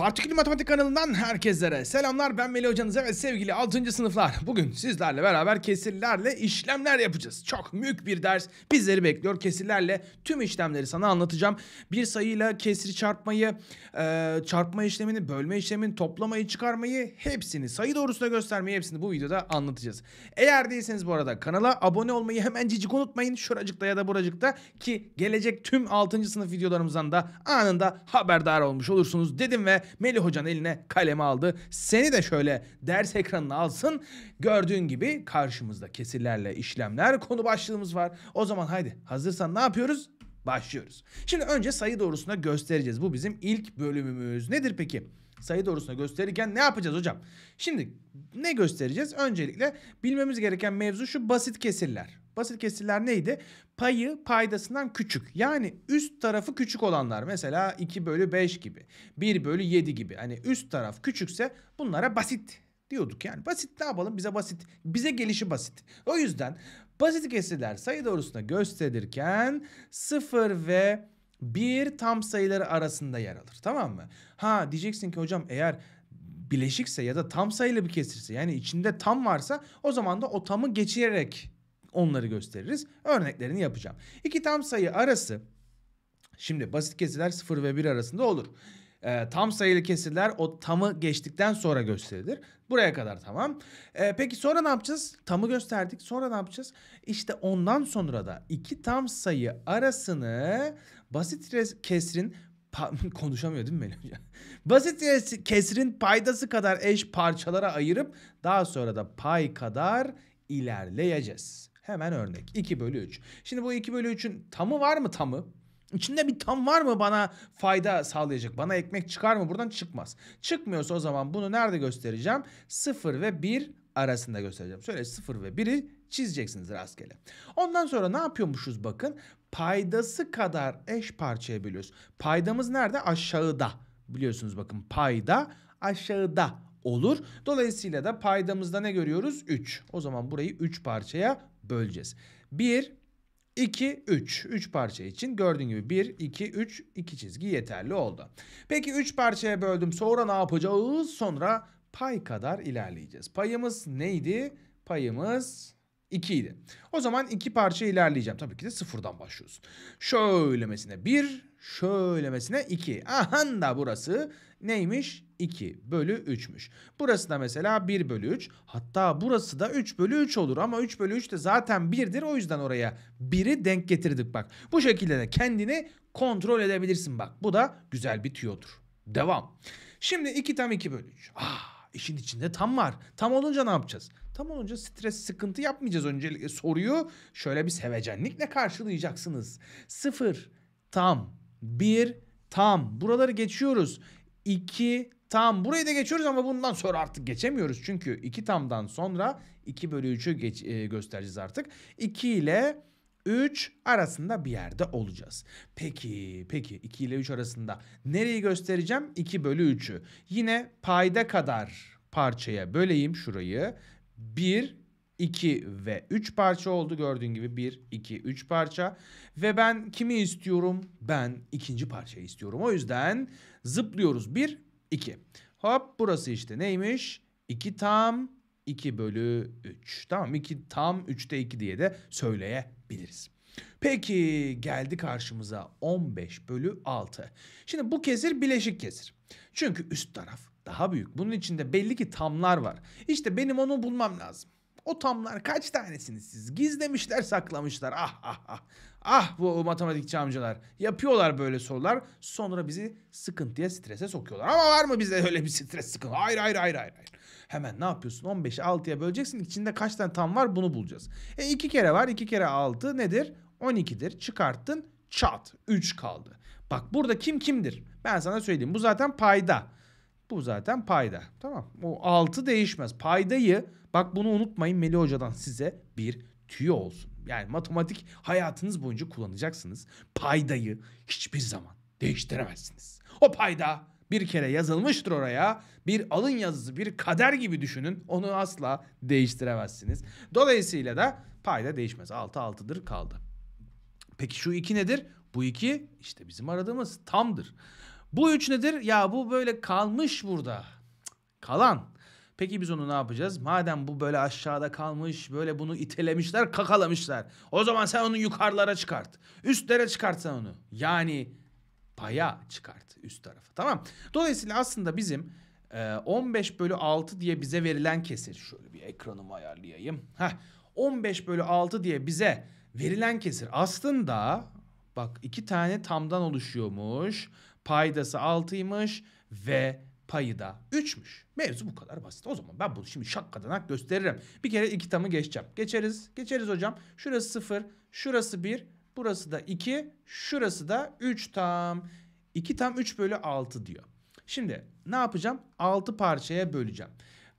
Partikül Matematik kanalından herkese selamlar ben Melih hocanız ve sevgili 6. sınıflar bugün sizlerle beraber kesirlerle işlemler yapacağız çok büyük bir ders bizleri bekliyor kesirlerle tüm işlemleri sana anlatacağım bir sayıyla kesri çarpmayı e, çarpma işlemini bölme işlemini toplamayı çıkarmayı hepsini sayı doğrusuna göstermeyi hepsini bu videoda anlatacağız eğer değilseniz bu arada kanala abone olmayı hemen cicik unutmayın şuracıkta ya da buracıkta ki gelecek tüm 6. sınıf videolarımızdan da anında haberdar olmuş olursunuz dedim ve Melih Hoca'nın eline kalemi aldı. Seni de şöyle ders ekranına alsın. Gördüğün gibi karşımızda kesirlerle işlemler konu başlığımız var. O zaman haydi hazırsan ne yapıyoruz? Başlıyoruz. Şimdi önce sayı doğrusuna göstereceğiz. Bu bizim ilk bölümümüz. Nedir peki? Sayı doğrusuna gösterirken ne yapacağız hocam? Şimdi ne göstereceğiz? Öncelikle bilmemiz gereken mevzu şu basit kesirler. Basit kesirler neydi? Payı paydasından küçük. Yani üst tarafı küçük olanlar. Mesela 2 bölü 5 gibi. 1 bölü 7 gibi. Hani üst taraf küçükse bunlara basit diyorduk yani. Basit ne yapalım? Bize basit. Bize gelişi basit. O yüzden Basit kesirler sayı doğrusuna gösterilirken 0 ve 1 tam sayıları arasında yer alır. Tamam mı? Ha diyeceksin ki hocam eğer bileşikse ya da tam sayılı bir kesirse yani içinde tam varsa o zaman da o tamı geçirerek onları gösteririz. Örneklerini yapacağım. İki tam sayı arası şimdi basit kesirler 0 ve 1 arasında olur. E, tam sayılı kesirler o tamı geçtikten sonra gösterilir. Buraya kadar tamam. E, peki sonra ne yapacağız? Tamı gösterdik. Sonra ne yapacağız? İşte ondan sonra da iki tam sayı arasını basit kesrin konuşamıyor değil mi Melih Basit kesrin paydası kadar eş parçalara ayırıp daha sonra da pay kadar ilerleyeceğiz. Hemen örnek 2 bölü 3. Şimdi bu 2 bölü 3'ün tamı var mı tamı? İçinde bir tam var mı bana fayda sağlayacak? Bana ekmek çıkar mı? Buradan çıkmaz. Çıkmıyorsa o zaman bunu nerede göstereceğim? 0 ve 1 arasında göstereceğim. Şöyle 0 ve 1'i çizeceksiniz rastgele. Ondan sonra ne yapıyormuşuz bakın? Paydası kadar eş parçaya bölüyoruz. Paydamız nerede? Aşağıda. Biliyorsunuz bakın payda aşağıda olur. Dolayısıyla da paydamızda ne görüyoruz? 3. O zaman burayı 3 parçaya böleceğiz. 1 2, 3. 3 parça için gördüğün gibi 1, 2, 3, 2 çizgi yeterli oldu. Peki 3 parçaya böldüm sonra ne yapacağız? Sonra pay kadar ilerleyeceğiz. Payımız neydi? Payımız 2 idi. O zaman 2 parça ilerleyeceğim. Tabii ki de sıfırdan başlıyoruz. Şöylemesine 1, Şöyle mesela 2. Ahan da burası neymiş? 2 bölü 3'müş. Burası da mesela 1 bölü 3. Hatta burası da 3 bölü 3 olur ama 3 bölü 3 de zaten 1'dir. O yüzden oraya 1'i denk getirdik bak. Bu şekilde de kendini kontrol edebilirsin bak. Bu da güzel bir tüyodur. Devam. Şimdi 2 tam 2 bölü 3. Ah işin içinde tam var. Tam olunca ne yapacağız? Tam olunca stres sıkıntı yapmayacağız. Öncelikle soruyu şöyle bir sevecenlikle karşılayacaksınız. Sıfır tam 1 tam. Buraları geçiyoruz. 2 tam. Burayı da geçiyoruz ama bundan sonra artık geçemiyoruz. Çünkü 2 tamdan sonra 2 bölü 3'ü e, göstereceğiz artık. 2 ile 3 arasında bir yerde olacağız. Peki, peki 2 ile 3 arasında nereyi göstereceğim? 2 bölü 3'ü. Yine payda kadar parçaya böleyim şurayı. 1 2 ve 3 parça oldu. Gördüğün gibi 1, 2, 3 parça. Ve ben kimi istiyorum? Ben ikinci parçayı istiyorum. O yüzden zıplıyoruz. 1, 2. Hop burası işte neymiş? 2 tam 2 bölü 3. Tamam 2 tam 3'te 2 diye de söyleyebiliriz. Peki geldi karşımıza 15 bölü 6. Şimdi bu kesir bileşik kesir. Çünkü üst taraf daha büyük. Bunun içinde belli ki tamlar var. İşte benim onu bulmam lazım. O tamlar kaç tanesini siz? Gizlemişler saklamışlar. Ah ah ah. Ah bu matematikçi amcalar. Yapıyorlar böyle sorular. Sonra bizi sıkıntıya strese sokuyorlar. Ama var mı bize öyle bir stres sıkıntı? Hayır hayır hayır hayır. hayır. Hemen ne yapıyorsun? 15'i 6'ya böleceksin. içinde kaç tane tam var bunu bulacağız. E 2 kere var. 2 kere 6 nedir? 12'dir. Çıkarttın çat. 3 kaldı. Bak burada kim kimdir? Ben sana söyleyeyim. Bu zaten payda. Bu zaten payda. Tamam. O altı değişmez. Paydayı bak bunu unutmayın Meli Hoca'dan size bir tüyo olsun. Yani matematik hayatınız boyunca kullanacaksınız. Paydayı hiçbir zaman değiştiremezsiniz. O payda bir kere yazılmıştır oraya. Bir alın yazısı, bir kader gibi düşünün. Onu asla değiştiremezsiniz. Dolayısıyla da payda değişmez. 6 6'dır kaldı. Peki şu 2 nedir? Bu 2 işte bizim aradığımız tamdır. Bu üç nedir? Ya bu böyle kalmış burada. kalan. Peki biz onu ne yapacağız? Madem bu böyle aşağıda kalmış, böyle bunu itelemişler, kakalamışlar. O zaman sen onu yukarılara çıkart. Üstlere çıkart sen onu. Yani paya çıkart üst tarafa. Tamam. Dolayısıyla aslında bizim 15 e, bölü 6 diye bize verilen kesir. Şöyle bir ekranımı ayarlayayım. Heh, 15 bölü 6 diye bize verilen kesir aslında bak iki tane tamdan oluşuyormuş. Paydası 6'ymış ve payı da 3'müş. Mevzu bu kadar basit. O zaman ben bunu şimdi şakkadanak gösteririm. Bir kere iki tamı geçeceğim. Geçeriz. Geçeriz hocam. Şurası 0, şurası 1, burası da 2, şurası da 3 tam. 2 tam 3 bölü 6 diyor. Şimdi ne yapacağım? 6 parçaya böleceğim.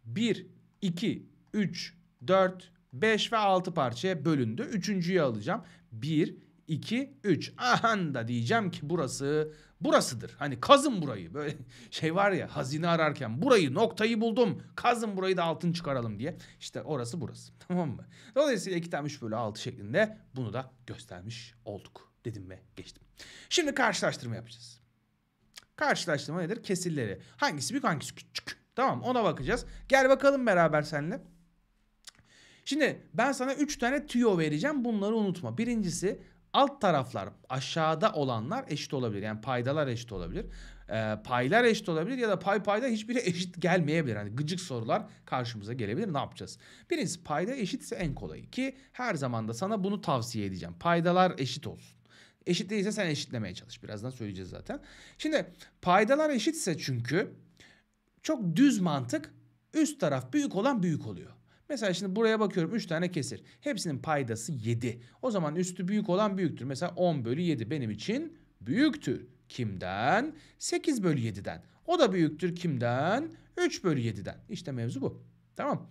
1, 2, 3, 4, 5 ve 6 parçaya bölündü. Üçüncüyü alacağım. 1, 2, 3. Ahan da diyeceğim ki burası burasıdır. Hani kazın burayı. Böyle şey var ya hazine ararken burayı noktayı buldum. Kazın burayı da altın çıkaralım diye. İşte orası burası. Tamam mı? Dolayısıyla tane 3 bölü 6 şeklinde bunu da göstermiş olduk. Dedim ve geçtim. Şimdi karşılaştırma yapacağız. Karşılaştırma nedir? Kesirleri. Hangisi büyük hangisi küçük? Tamam ona bakacağız. Gel bakalım beraber seninle. Şimdi ben sana 3 tane tüyo vereceğim. Bunları unutma. Birincisi alt taraflar aşağıda olanlar eşit olabilir. Yani paydalar eşit olabilir. E, paylar eşit olabilir ya da pay payda hiçbiri eşit gelmeyebilir. Hani gıcık sorular karşımıza gelebilir. Ne yapacağız? Birincisi payda eşitse en kolayı ki her zaman da sana bunu tavsiye edeceğim. Paydalar eşit olsun. Eşit değilse sen eşitlemeye çalış. Birazdan söyleyeceğiz zaten. Şimdi paydalar eşitse çünkü çok düz mantık üst taraf büyük olan büyük oluyor. Mesela şimdi buraya bakıyorum 3 tane kesir. Hepsinin paydası 7. O zaman üstü büyük olan büyüktür. Mesela 10 bölü 7 benim için büyüktür. Kimden? 8 bölü 7'den. O da büyüktür kimden? 3 bölü 7'den. İşte mevzu bu. Tamam.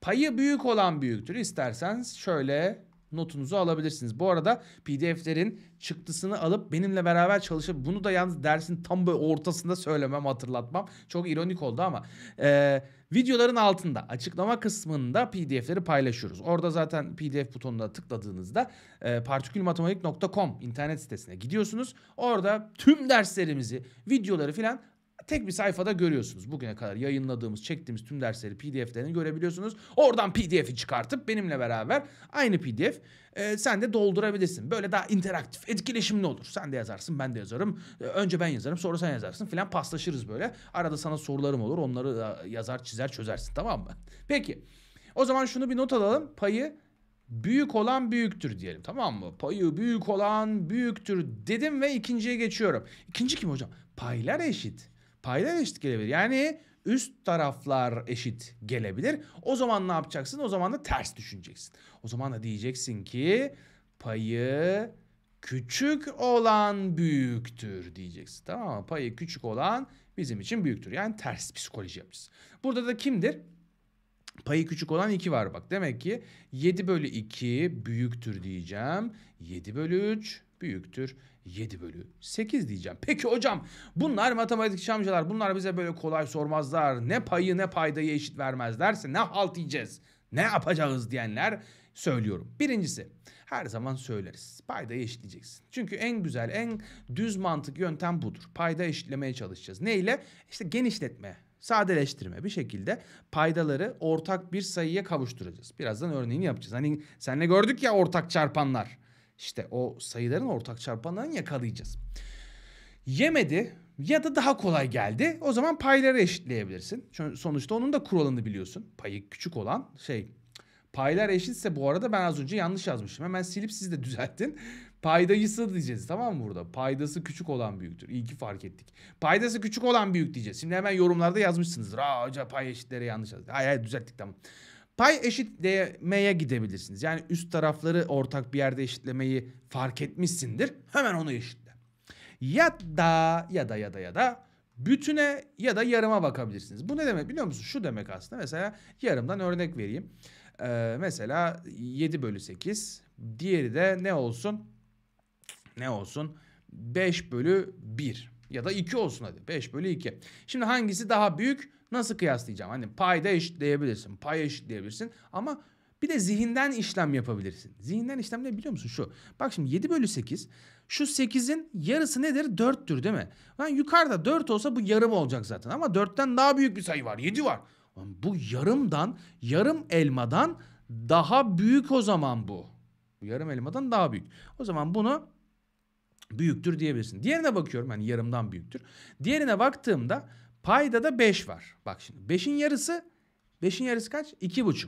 Payı büyük olan büyüktür. İstersen şöyle notunuzu alabilirsiniz. Bu arada PDF'lerin çıktısını alıp benimle beraber çalışıp bunu da yalnız dersin tam böyle ortasında söylemem hatırlatmam çok ironik oldu ama e, videoların altında açıklama kısmında PDF'leri paylaşıyoruz. Orada zaten PDF butonuna tıkladığınızda e, partikülmatematik.com internet sitesine gidiyorsunuz. Orada tüm derslerimizi, videoları filan tek bir sayfada görüyorsunuz. Bugüne kadar yayınladığımız, çektiğimiz tüm dersleri PDF'lerini görebiliyorsunuz. Oradan PDF'i çıkartıp benimle beraber aynı PDF e, sen de doldurabilirsin. Böyle daha interaktif, etkileşimli olur. Sen de yazarsın, ben de yazarım. E, önce ben yazarım, sonra sen yazarsın filan paslaşırız böyle. Arada sana sorularım olur. Onları da yazar, çizer, çözersin tamam mı? Peki. O zaman şunu bir not alalım. Payı büyük olan büyüktür diyelim tamam mı? Payı büyük olan büyüktür dedim ve ikinciye geçiyorum. İkinci kim hocam? Paylar eşit payda eşit gelebilir. Yani üst taraflar eşit gelebilir. O zaman ne yapacaksın? O zaman da ters düşüneceksin. O zaman da diyeceksin ki payı küçük olan büyüktür diyeceksin. Tamam mı? Payı küçük olan bizim için büyüktür. Yani ters psikoloji yapacağız. Burada da kimdir? Payı küçük olan 2 var bak. Demek ki 7 bölü 2 büyüktür diyeceğim. 7 bölü 3 büyüktür 7 bölü 8 diyeceğim. Peki hocam bunlar matematikçi amcalar bunlar bize böyle kolay sormazlar. Ne payı ne paydayı eşit vermezlerse ne halt yiyeceğiz ne yapacağız diyenler söylüyorum. Birincisi her zaman söyleriz. Paydayı eşitleyeceksin. Çünkü en güzel, en düz mantık yöntem budur. Payda eşitlemeye çalışacağız. Ne ile? İşte genişletme, sadeleştirme bir şekilde paydaları ortak bir sayıya kavuşturacağız. Birazdan örneğini yapacağız. Hani senle gördük ya ortak çarpanlar. İşte o sayıların ortak çarpanlarını yakalayacağız. Yemedi ya da daha kolay geldi. O zaman payları eşitleyebilirsin. Çünkü sonuçta onun da kuralını biliyorsun. Payı küçük olan şey. Paylar eşitse bu arada ben az önce yanlış yazmışım. Hemen silip siz de düzelttin. Paydayısı diyeceğiz tamam mı burada? Paydası küçük olan büyüktür. İyi ki fark ettik. Paydası küçük olan büyük diyeceğiz. Şimdi hemen yorumlarda yazmışsınız. Aa hoca pay eşitleri yanlış yazdı. Hayır hayır düzelttik tamam. Pay eşitlemeye gidebilirsiniz. Yani üst tarafları ortak bir yerde eşitlemeyi fark etmişsindir. Hemen onu eşitle. Ya da ya da ya da ya da bütüne ya da yarıma bakabilirsiniz. Bu ne demek biliyor musunuz? Şu demek aslında mesela yarımdan örnek vereyim. Ee, mesela 7 bölü 8 diğeri de ne olsun? Ne olsun? 5 bölü 1 ya da 2 olsun hadi. 5 bölü 2. Şimdi hangisi daha büyük? Nasıl kıyaslayacağım? Hani payda eşitleyebilirsin, pay eşitleyebilirsin ama bir de zihinden işlem yapabilirsin. Zihinden işlem ne biliyor musun? Şu. Bak şimdi 7 bölü 8. Şu 8'in yarısı nedir? 4'tür değil mi? Yani yukarıda 4 olsa bu yarım olacak zaten. Ama 4'ten daha büyük bir sayı var. 7 var. Bu yarımdan, yarım elmadan daha büyük o zaman bu. Bu yarım elmadan daha büyük. O zaman bunu büyüktür diyebilirsin. Diğerine bakıyorum yani yarımdan büyüktür. Diğerine baktığımda Payda da 5 var. Bak şimdi 5'in yarısı 5'in yarısı kaç? 2,5.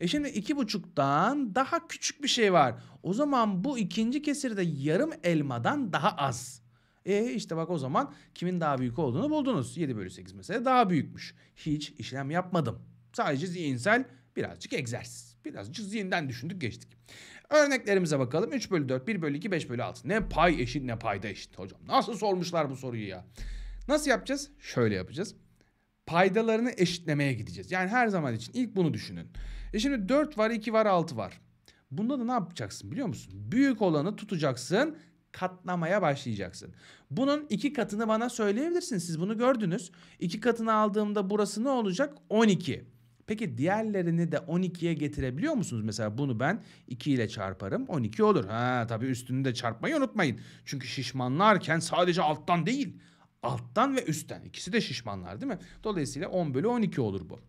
E şimdi 2,5'tan daha küçük bir şey var. O zaman bu ikinci kesirde yarım elmadan daha az. E işte bak o zaman kimin daha büyük olduğunu buldunuz. 7 bölü 8 mesela daha büyükmüş. Hiç işlem yapmadım. Sadece zihinsel birazcık egzersiz. Birazcık zihinden düşündük geçtik. Örneklerimize bakalım. 3 bölü 4, 1 bölü 2, 5 bölü 6. Ne pay eşit ne payda eşit hocam. Nasıl sormuşlar bu soruyu ya? Nasıl yapacağız? Şöyle yapacağız. Paydalarını eşitlemeye gideceğiz. Yani her zaman için ilk bunu düşünün. E şimdi 4 var, 2 var, 6 var. Bunda da ne yapacaksın biliyor musun? Büyük olanı tutacaksın, katlamaya başlayacaksın. Bunun iki katını bana söyleyebilirsin. Siz bunu gördünüz. İki katını aldığımda burası ne olacak? 12. Peki diğerlerini de 12'ye getirebiliyor musunuz? Mesela bunu ben 2 ile çarparım 12 olur. Ha tabii üstünü de çarpmayı unutmayın. Çünkü şişmanlarken sadece alttan değil Alttan ve üstten. İkisi de şişmanlar değil mi? Dolayısıyla 10 bölü 12 olur bu.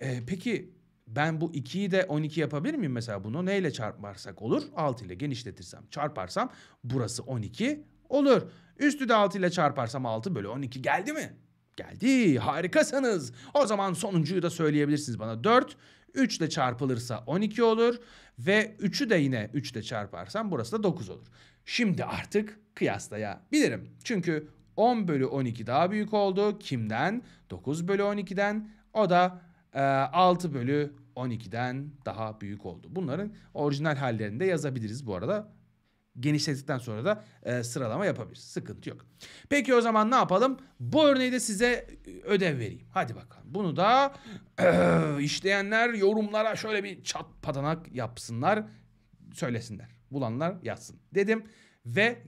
Ee, peki ben bu 2'yi de 12 yapabilir miyim mesela bunu? Neyle çarparsak olur? 6 ile genişletirsem, çarparsam burası 12 olur. Üstü de 6 ile çarparsam 6 bölü 12 geldi mi? Geldi. Harikasınız. O zaman sonuncuyu da söyleyebilirsiniz bana. 4 3 ile çarpılırsa 12 olur ve 3'ü de yine 3 ile çarparsam burası da 9 olur. Şimdi artık kıyaslayabilirim. Çünkü 10 bölü 12 daha büyük oldu. Kimden? 9 bölü 12'den. O da e, 6 bölü 12'den daha büyük oldu. Bunların orijinal hallerinde yazabiliriz bu arada. Genişlettikten sonra da e, sıralama yapabiliriz. Sıkıntı yok. Peki o zaman ne yapalım? Bu örneği de size e, ödev vereyim. Hadi bakalım. Bunu da e, işleyenler yorumlara şöyle bir çat patanak yapsınlar. Söylesinler. Bulanlar yazsın dedim ve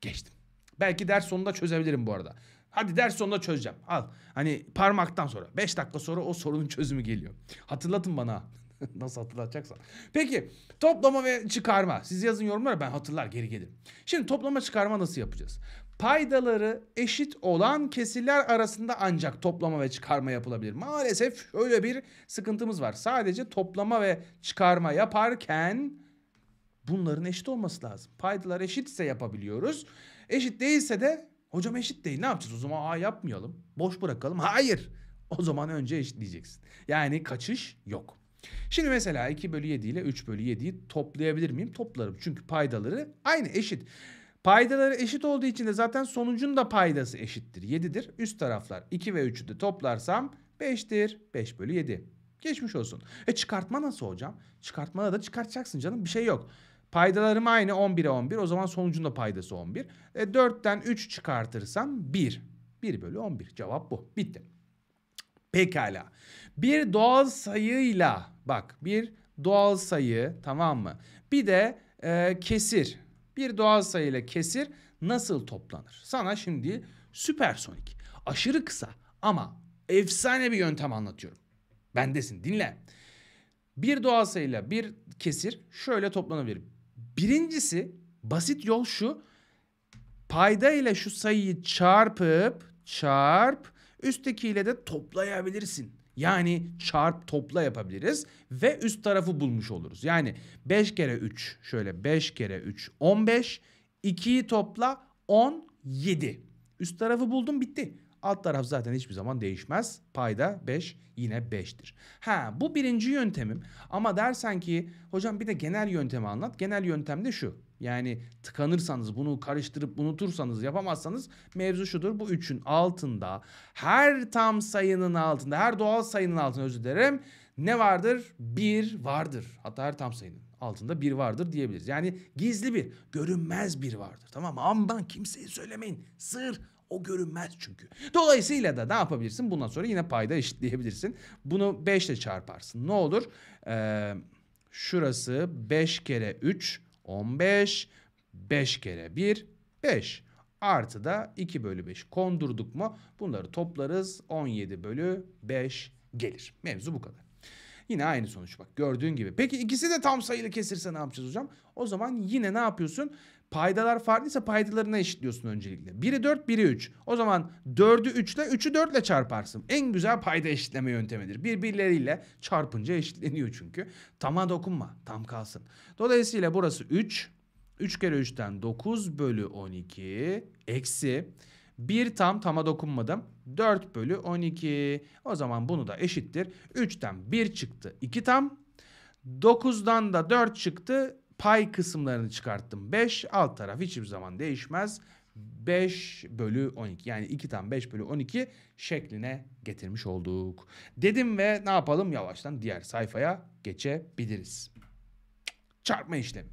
geçtim. Belki ders sonunda çözebilirim bu arada. Hadi ders sonunda çözeceğim. Al. Hani parmaktan sonra. beş dakika sonra o sorunun çözümü geliyor. Hatırlatın bana. Nasıl hatırlatacaksan. Peki toplama ve çıkarma. Siz yazın yorumlara ben hatırlar geri gelirim. Şimdi toplama çıkarma nasıl yapacağız? Paydaları eşit olan kesirler arasında ancak toplama ve çıkarma yapılabilir. Maalesef öyle bir sıkıntımız var. Sadece toplama ve çıkarma yaparken bunların eşit olması lazım. Paydalar eşitse yapabiliyoruz. Eşit değilse de hocam eşit değil ne yapacağız o zaman A yapmayalım boş bırakalım. Hayır o zaman önce eşitleyeceksin. Yani kaçış yok. Şimdi mesela 2 bölü 7 ile 3 bölü 7'yi toplayabilir miyim? Toplarım çünkü paydaları aynı eşit. Paydaları eşit olduğu için de zaten sonucun da paydası eşittir. 7'dir. Üst taraflar 2 ve 3'ü de toplarsam 5'tir. 5 bölü 7. Geçmiş olsun. E çıkartma nasıl hocam? Çıkartmada da çıkartacaksın canım. Bir şey yok. Paydalarım aynı 11'e 11. O zaman sonucun da paydası 11. E, 4'ten 3 çıkartırsam 1. 1 bölü 11. Cevap bu. Bitti. Pekala. Bir doğal sayıyla bak bir doğal sayı tamam mı? Bir de e, kesir. Bir doğal sayıyla kesir nasıl toplanır? Sana şimdi süpersonik aşırı kısa ama efsane bir yöntem anlatıyorum. Bendesin dinle. Bir doğal sayıyla bir kesir şöyle toplanabilir. Birincisi basit yol şu. Payda ile şu sayıyı çarpıp çarp üsttekiyle de toplayabilirsin. Yani çarp topla yapabiliriz ve üst tarafı bulmuş oluruz. Yani 5 kere 3 şöyle 5 kere 3 15 2'yi topla 17. Üst tarafı buldum bitti. Alt taraf zaten hiçbir zaman değişmez. Payda 5 yine 5'tir. Ha bu birinci yöntemim. Ama dersen ki hocam bir de genel yöntemi anlat. Genel yöntem de şu. Yani tıkanırsanız bunu karıştırıp unutursanız yapamazsanız mevzu şudur. Bu üçün altında her tam sayının altında her doğal sayının altında özür dilerim. Ne vardır? Bir vardır. Hatta her tam sayının altında bir vardır diyebiliriz. Yani gizli bir, görünmez bir vardır. Tamam mı? Aman kimseye söylemeyin. Sır o görünmez çünkü. Dolayısıyla da ne yapabilirsin? Bundan sonra yine payda eşitleyebilirsin. Bunu 5 ile çarparsın. Ne olur? Ee, şurası 5 kere 3 15. 5 kere 1 5. Artı da 2 bölü 5 kondurduk mu bunları toplarız. 17 bölü 5 gelir. Mevzu bu kadar. Yine aynı sonuç bak gördüğün gibi. Peki ikisi de tam sayılı kesirse ne yapacağız hocam? O zaman yine ne yapıyorsun? Paydalar farklıysa paydalarına eşitliyorsun öncelikle. Biri 4, biri 3. O zaman 4'ü 3 ile 3'ü 4 ile çarparsın. En güzel payda eşitleme yöntemidir. Birbirleriyle çarpınca eşitleniyor çünkü. Tama dokunma. Tam kalsın. Dolayısıyla burası 3. 3 kere 3'ten 9 bölü 12 eksi 1 tam tama dokunmadım. 4 bölü 12. O zaman bunu da eşittir. 3'ten 1 çıktı 2 tam. 9'dan da 4 çıktı Pay kısımlarını çıkarttım 5. Alt taraf hiçbir zaman değişmez. 5 bölü 12 yani 2 tam 5 bölü 12 şekline getirmiş olduk. Dedim ve ne yapalım yavaştan diğer sayfaya geçebiliriz. Çarpma işlemi.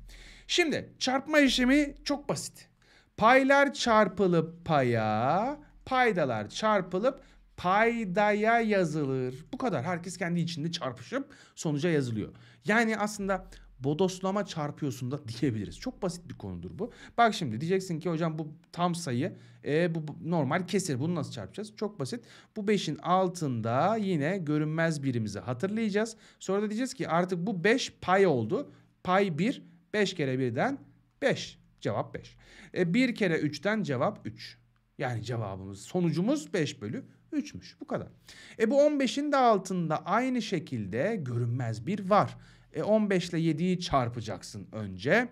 Şimdi çarpma işlemi çok basit. Paylar çarpılıp paya, paydalar çarpılıp paydaya yazılır. Bu kadar. Herkes kendi içinde çarpışıp sonuca yazılıyor. Yani aslında bodoslama çarpıyorsun da diyebiliriz. Çok basit bir konudur bu. Bak şimdi diyeceksin ki hocam bu tam sayı e, bu, normal kesir. Bunu nasıl çarpacağız? Çok basit. Bu 5'in altında yine görünmez birimizi hatırlayacağız. Sonra da diyeceğiz ki artık bu 5 pay oldu. Pay 1. 5 kere 1'den 5. Cevap 5. E, kere 3'ten cevap 3. Yani cevabımız sonucumuz 5 bölü 3'müş. Bu kadar. E bu 15'in de altında aynı şekilde görünmez bir var. E 15 ile 7'yi çarpacaksın önce.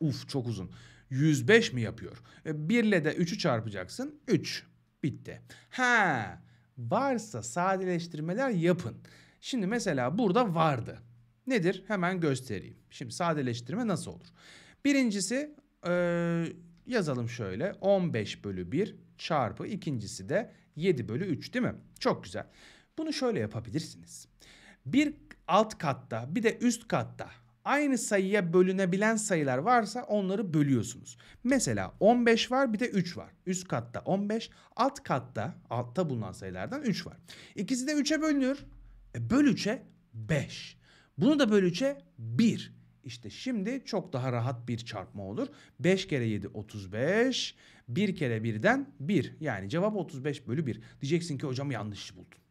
Uf çok uzun. 105 mi yapıyor? E 1 ile de 3'ü çarpacaksın. 3. Bitti. Ha varsa sadeleştirmeler yapın. Şimdi mesela burada vardı. Nedir? Hemen göstereyim. Şimdi sadeleştirme nasıl olur? Birincisi e, yazalım şöyle 15 bölü 1 çarpı ikincisi de 7 bölü 3 değil mi? Çok güzel. Bunu şöyle yapabilirsiniz. Bir alt katta bir de üst katta aynı sayıya bölünebilen sayılar varsa onları bölüyorsunuz. Mesela 15 var bir de 3 var. Üst katta 15, alt katta altta bulunan sayılardan 3 var. İkisi de 3'e bölünür. E, böl 3'e 5. Bunu da böl 3'e 1. İşte şimdi çok daha rahat bir çarpma olur. 5 kere 7 35. 1 kere 1'den 1. Yani cevap 35 bölü 1. Diyeceksin ki hocam yanlış buldun.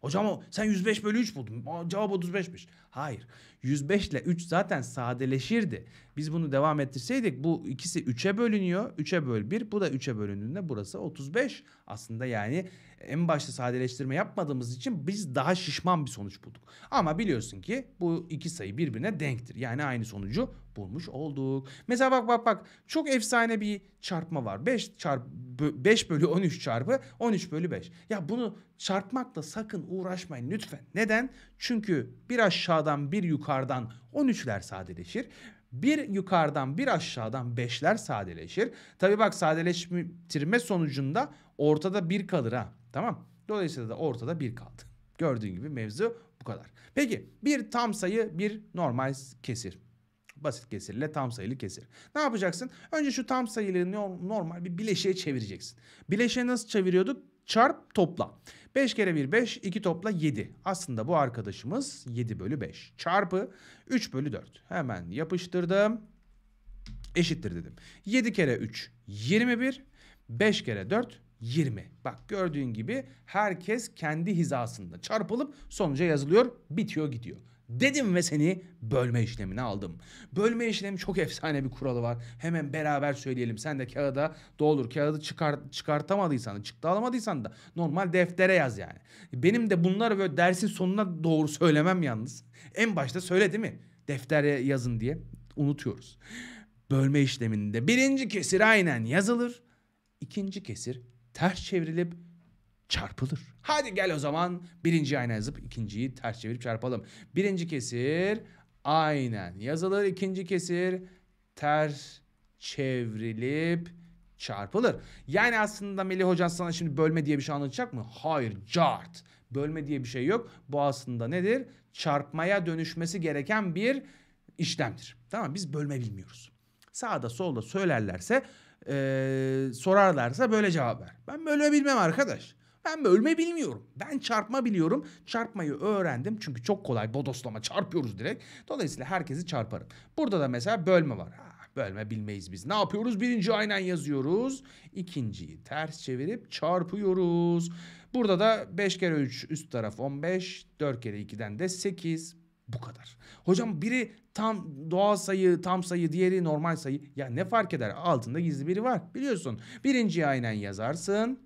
Hocam sen 105 bölü 3 buldun. Cevap 35'miş. Hayır. 105 ile 3 zaten sadeleşirdi. Biz bunu devam ettirseydik bu ikisi 3'e bölünüyor. 3'e böl 1. Bu da 3'e bölündüğünde burası 35. Aslında yani en başta sadeleştirme yapmadığımız için biz daha şişman bir sonuç bulduk. Ama biliyorsun ki bu iki sayı birbirine denktir. Yani aynı sonucu bulmuş olduk. Mesela bak bak bak çok efsane bir çarpma var. 5 çarp 5 bölü 13 çarpı 13 bölü 5. Ya bunu çarpmakla sakın uğraşmayın lütfen. Neden? Çünkü bir aşağıdan bir yukarıdan 13'ler sadeleşir. Bir yukarıdan bir aşağıdan beşler sadeleşir. Tabi bak sadeleştirme sonucunda ortada bir kalır ha. Tamam. Dolayısıyla da ortada 1 kaldı. Gördüğün gibi mevzu bu kadar. Peki bir tam sayı bir normal kesir. Basit kesirle tam sayılı kesir. Ne yapacaksın? Önce şu tam sayıları normal bir bileşiğe çevireceksin. Bileşiğe nasıl çeviriyorduk? Çarp topla. 5 kere 1 5, 2 topla 7. Aslında bu arkadaşımız 7 bölü 5. Çarpı 3 bölü 4. Hemen yapıştırdım. Eşittir dedim. 7 kere 3 21. 5 kere 4 20. Bak gördüğün gibi herkes kendi hizasında çarpılıp sonuca yazılıyor, bitiyor gidiyor. Dedim ve seni bölme işlemine aldım. Bölme işlemi çok efsane bir kuralı var. Hemen beraber söyleyelim. Sen de kağıda doldur. Kağıdı çıkar, çıkartamadıysan, çıktı alamadıysan da normal deftere yaz yani. Benim de bunları böyle dersin sonuna doğru söylemem yalnız. En başta söyle değil mi? Deftere yazın diye unutuyoruz. Bölme işleminde birinci kesir aynen yazılır. ikinci kesir ters çevrilip çarpılır. Hadi gel o zaman birinci aynen yazıp ikinciyi ters çevirip çarpalım. Birinci kesir aynen yazılır. ikinci kesir ters çevrilip çarpılır. Yani aslında Melih Hocam sana şimdi bölme diye bir şey anlatacak mı? Hayır cart. Bölme diye bir şey yok. Bu aslında nedir? Çarpmaya dönüşmesi gereken bir işlemdir. Tamam biz bölme bilmiyoruz. Sağda solda söylerlerse ee, sorarlarsa böyle cevap ver. Ben bölme bilmem arkadaş. Ben bölme bilmiyorum. Ben çarpma biliyorum. Çarpmayı öğrendim. Çünkü çok kolay bodoslama çarpıyoruz direkt. Dolayısıyla herkesi çarparım. Burada da mesela bölme var. Ha, bölme bilmeyiz biz. Ne yapıyoruz? Birinci aynen yazıyoruz. İkinciyi ters çevirip çarpıyoruz. Burada da 5 kere 3 üst taraf 15. 4 kere 2'den de 8. Bu kadar. Hocam biri tam doğal sayı, tam sayı, diğeri normal sayı. Ya ne fark eder? Altında gizli biri var. Biliyorsun. Birinciyi aynen yazarsın.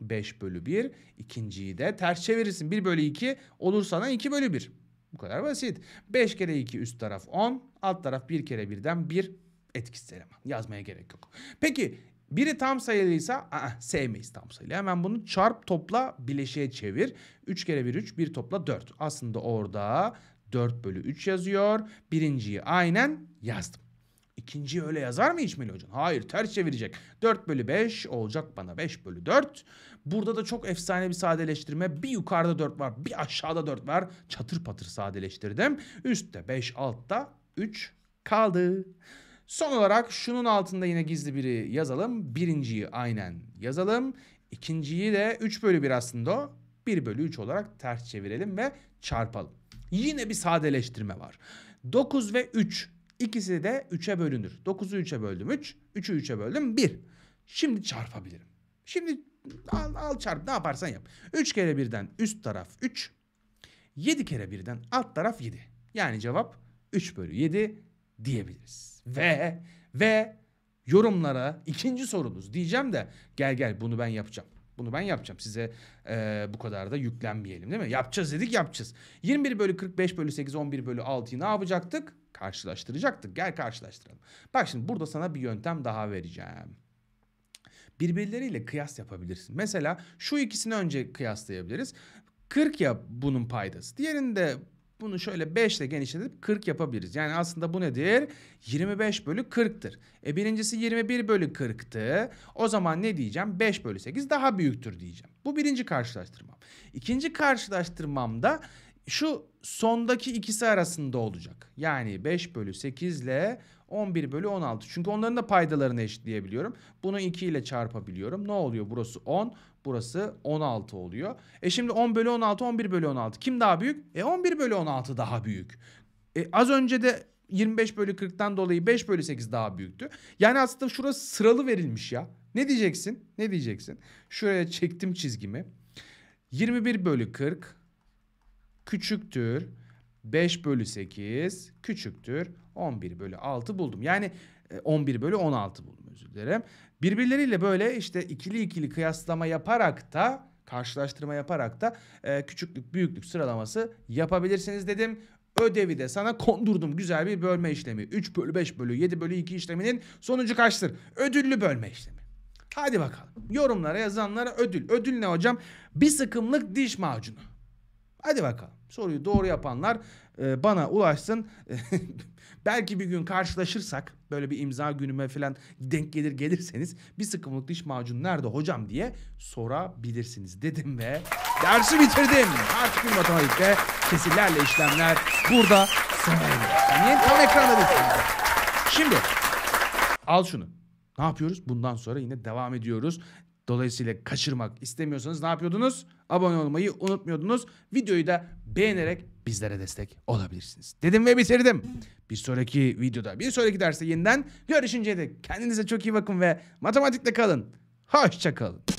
5 bölü 1. İkinciyi de ters çevirirsin. 1 bölü 2 olur sana 2 bölü 1. Bu kadar basit. 5 kere 2 üst taraf 10. Alt taraf 1 kere 1'den 1 etkisiz eleman. Yazmaya gerek yok. Peki biri tam sayılıysa aa, sevmeyiz tam sayılı. Hemen bunu çarp topla bileşiğe çevir. 3 kere 1 3 1 topla 4. Aslında orada 4 bölü 3 yazıyor. Birinciyi aynen yazdım. İkinciyi öyle yazar mı İçmeli Hocam? Hayır ters çevirecek. 4 bölü 5 olacak bana 5 bölü 4. Burada da çok efsane bir sadeleştirme. Bir yukarıda 4 var bir aşağıda 4 var. Çatır patır sadeleştirdim. Üstte 5 altta 3 kaldı. Son olarak şunun altında yine gizli biri yazalım. Birinciyi aynen yazalım. İkinciyi de 3 bölü 1 aslında o. 1 bölü 3 olarak ters çevirelim ve çarpalım. Yine bir sadeleştirme var. 9 ve 3 ikisi de 3'e bölünür. 9'u 3'e böldüm 3, 3'ü 3'e böldüm 1. Şimdi çarpabilirim. Şimdi al, al çarp ne yaparsan yap. 3 kere birden üst taraf 3, 7 kere birden alt taraf 7. Yani cevap 3 bölü 7 diyebiliriz. Ve ve yorumlara ikinci sorunuz diyeceğim de gel gel bunu ben yapacağım. Bunu ben yapacağım. Size e, bu kadar da yüklenmeyelim değil mi? Yapacağız dedik yapacağız. 21 bölü 45 bölü 8 11 bölü 6'yı ne yapacaktık? Karşılaştıracaktık. Gel karşılaştıralım. Bak şimdi burada sana bir yöntem daha vereceğim birbirleriyle kıyas yapabilirsin. Mesela şu ikisini önce kıyaslayabiliriz. 40 ya bunun paydası. Diğerinde bunu şöyle 5 ile genişletip 40 yapabiliriz. Yani aslında bu nedir? 25 bölü 40'tır. E birincisi 21 bölü 40'tı. O zaman ne diyeceğim? 5 bölü 8 daha büyüktür diyeceğim. Bu birinci karşılaştırmam. İkinci karşılaştırmamda şu sondaki ikisi arasında olacak. Yani 5 bölü 8 ile 11 bölü 16. Çünkü onların da paydalarını eşitleyebiliyorum. Bunu 2 ile çarpabiliyorum. Ne oluyor? Burası 10. Burası 16 oluyor. E şimdi 10 bölü 16, 11 bölü 16. Kim daha büyük? E 11 bölü 16 daha büyük. E az önce de 25 bölü 40'tan dolayı 5 bölü 8 daha büyüktü. Yani aslında şurası sıralı verilmiş ya. Ne diyeceksin? Ne diyeceksin? Şuraya çektim çizgimi. 21 bölü 40 küçüktür. 5 bölü 8 küçüktür. 11 bölü 6 buldum. Yani 11 e, bölü 16 buldum özür dilerim. Birbirleriyle böyle işte ikili ikili kıyaslama yaparak da karşılaştırma yaparak da e, küçüklük büyüklük sıralaması yapabilirsiniz dedim. Ödevi de sana kondurdum güzel bir bölme işlemi. 3 bölü 5 bölü 7 bölü 2 işleminin sonucu kaçtır? Ödüllü bölme işlemi. Hadi bakalım. Yorumlara yazanlara ödül. Ödül ne hocam? Bir sıkımlık diş macunu. Hadi bakalım. Soruyu doğru yapanlar e, bana ulaşsın. Belki bir gün karşılaşırsak böyle bir imza günüme falan denk gelir gelirseniz bir sıkımlık diş macunu nerede hocam diye sorabilirsiniz dedim ve dersi bitirdim. Artık bir matematikte kesirlerle işlemler burada sona Niye tam ekranda bekliyorsunuz? Şimdi al şunu. Ne yapıyoruz? Bundan sonra yine devam ediyoruz. Dolayısıyla kaçırmak istemiyorsanız ne yapıyordunuz? Abone olmayı unutmuyordunuz. Videoyu da beğenerek bizlere destek olabilirsiniz. Dedim ve bitirdim. Bir sonraki videoda, bir sonraki derste yeniden görüşünceye dek kendinize çok iyi bakın ve matematikte kalın. Hoşça kalın.